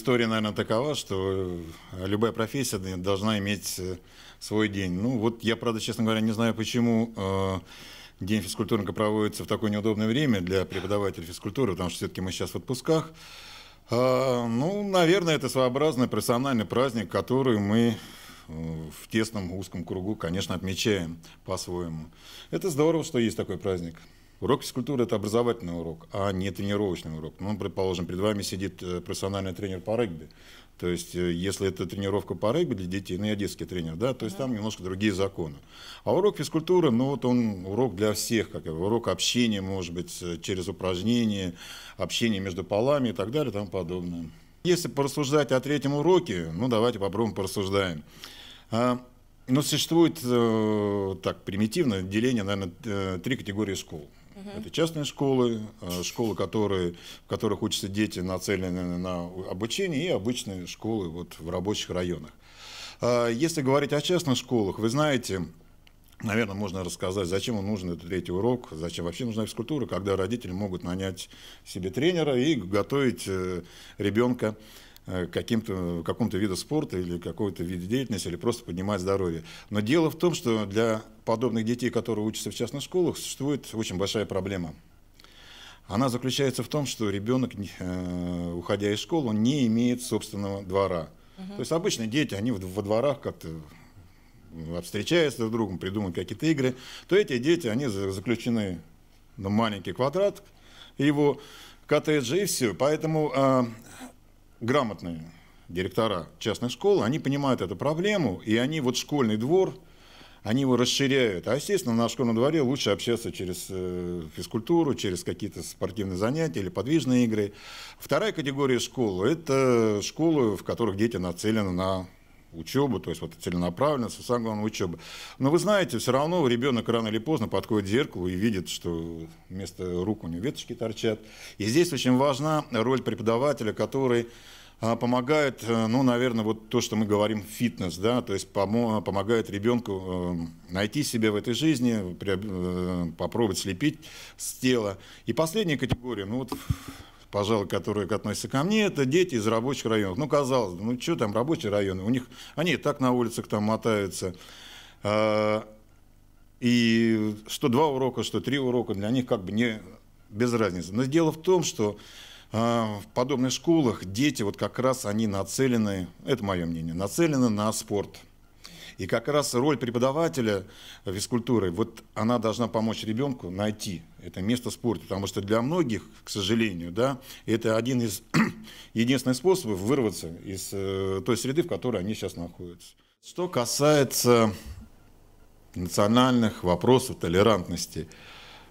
история, наверное, такова, что э, любая профессия должна иметь э, свой день. Ну, вот я, правда, честно говоря, не знаю, почему э, День физкультурника проводится в такое неудобное время для преподавателя физкультуры, потому что все-таки мы сейчас в отпусках. А, ну, наверное, это своеобразный профессиональный праздник, который мы в тесном узком кругу, конечно, отмечаем по-своему. Это здорово, что есть такой праздник. Урок физкультуры – это образовательный урок, а не тренировочный урок. Ну, предположим, перед вами сидит э, профессиональный тренер по регби. То есть, э, если это тренировка по регби для детей, ну, я детский тренер, да, то есть там немножко другие законы. А урок физкультуры, ну, вот он урок для всех, как урок общения, может быть, э, через упражнения, общение между полами и так далее и тому подобное. Если порассуждать о третьем уроке, ну, давайте попробуем порассуждаем. А, Но ну, существует, так, примитивное деление, наверное, три категории школ – Угу. Это частные школы, э, школы, которые, в которых учатся дети, нацеленные на обучение, и обычные школы вот, в рабочих районах. Э, если говорить о частных школах, вы знаете, Наверное, можно рассказать, зачем нужен этот третий урок, зачем вообще нужна физкультура, когда родители могут нанять себе тренера и готовить э, ребенка Э, каким-то, какому-то виду спорта или какого-то вида деятельности, или просто поднимать здоровье. Но дело в том, что для подобных детей, которые учатся в частных школах, существует очень большая проблема. Она заключается в том, что ребенок, э, уходя из школы, он не имеет собственного двора. Угу. То есть обычные дети, они во дворах как-то встречаются друг с другом, придумывают какие-то игры, то эти дети, они заключены на маленький квадрат, его коттеджи и все. Поэтому а, грамотные директора частных школ, они понимают эту проблему, и они вот школьный двор, они его расширяют. А, естественно, на школьном дворе лучше общаться через э, физкультуру, через какие-то спортивные занятия или подвижные игры. Вторая категория школ – это школы, в которых дети нацелены на учебу, то есть вот целенаправленность, а самое главное учеба. Но вы знаете, все равно ребенок рано или поздно подходит к зеркалу и видит, что вместо рук у него веточки торчат. И здесь очень важна роль преподавателя, который а, помогает, э, ну, наверное, вот то, что мы говорим, фитнес, да, то есть помогает ребенку э, найти себя в этой жизни, э, попробовать слепить с тела. И последняя категория, ну вот пожалуй, которые относятся ко мне, это дети из рабочих районов. Ну, казалось бы, ну что там рабочие районы, у них, они и так на улицах там мотаются. А, и что два урока, что три урока, для них как бы не без разницы. Но дело в том, что а, в подобных школах дети вот как раз они нацелены, это мое мнение, нацелены на спорт – и как раз роль преподавателя физкультуры, вот она должна помочь ребенку найти это место спорта, потому что для многих, к сожалению, да, это один из единственных способов вырваться из э, той среды, в которой они сейчас находятся. Что касается национальных вопросов толерантности,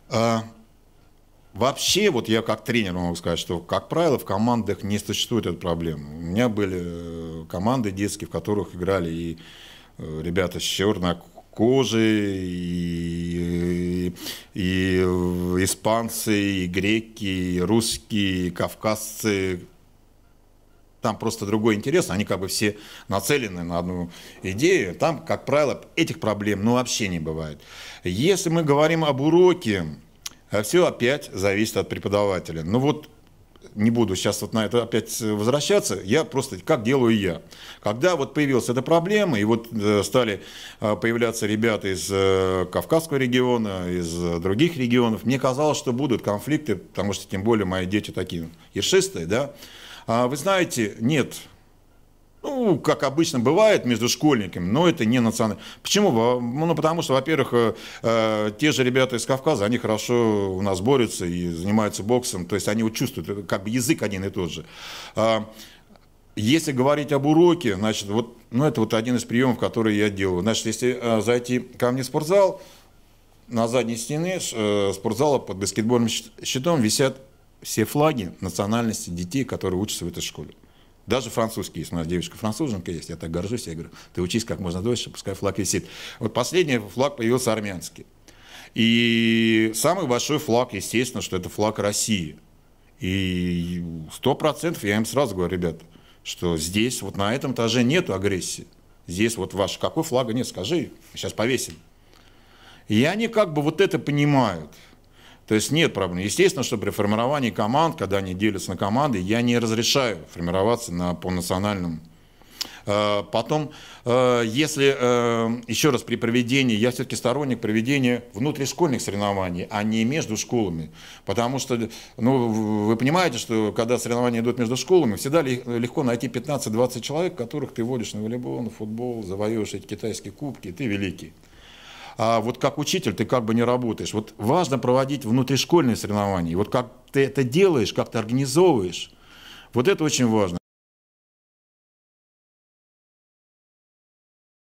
а, Вообще, вот я как тренер могу сказать, что, как правило, в командах не существует этой проблемы. У меня были э, команды детские, в которых играли и ребята с чернокожие, и, и испанцы, и греки, и русские, и кавказцы. Там просто другой интерес, они как бы все нацелены на одну идею. Там, как правило, этих проблем ну, вообще не бывает. Если мы говорим об уроке, э, все опять зависит от преподавателя. Ну вот не буду сейчас вот на это опять э, возвращаться, я просто, как делаю я. Когда вот появилась эта проблема, и вот э, стали э, появляться ребята из Кавказского региона, из других регионов, мне казалось, что будут конфликты, потому что тем более мои дети такие ершистые, да. А вы знаете, нет, ну, как обычно бывает между школьниками, но это не национально. Почему? Ну, ну, потому что, во-первых, э, э, те же ребята из Кавказа, они хорошо у нас борются и занимаются боксом, то есть они вот чувствуют, э, как бы язык один и тот же. Э, если говорить об уроке, значит, вот, ну, это вот один из приемов, который я делаю. Значит, если э, зайти ко мне в спортзал, на задней стене э, спортзала под баскетбольным щитом висят все флаги национальности детей, которые учатся в этой школе. Даже французский есть. У нас девочка-француженка есть. Я так горжусь. Я говорю, ты учись как можно дольше, пускай флаг висит. Вот последний флаг появился армянский. И самый большой флаг, естественно, что это флаг России. И сто процентов я им сразу говорю, ребята, что здесь вот на этом этаже нету агрессии. Здесь вот ваш, какой флага нет, скажи, сейчас повесим. И они как бы вот это понимают – то есть нет проблем. Естественно, что при формировании команд, когда они делятся на команды, я не разрешаю формироваться на, по национальным э, Потом, э, если, э, еще раз, при проведении, я все-таки сторонник проведения внутришкольных соревнований, а не между школами. Потому что, ну, вы понимаете, что когда соревнования идут между школами, всегда легко найти 15-20 человек, которых ты водишь на волейбол, на футбол, завоевываешь эти китайские кубки, ты великий а вот как учитель ты как бы не работаешь. Вот важно проводить внутришкольные соревнования. И вот как ты это делаешь, как ты организовываешь, вот это очень важно.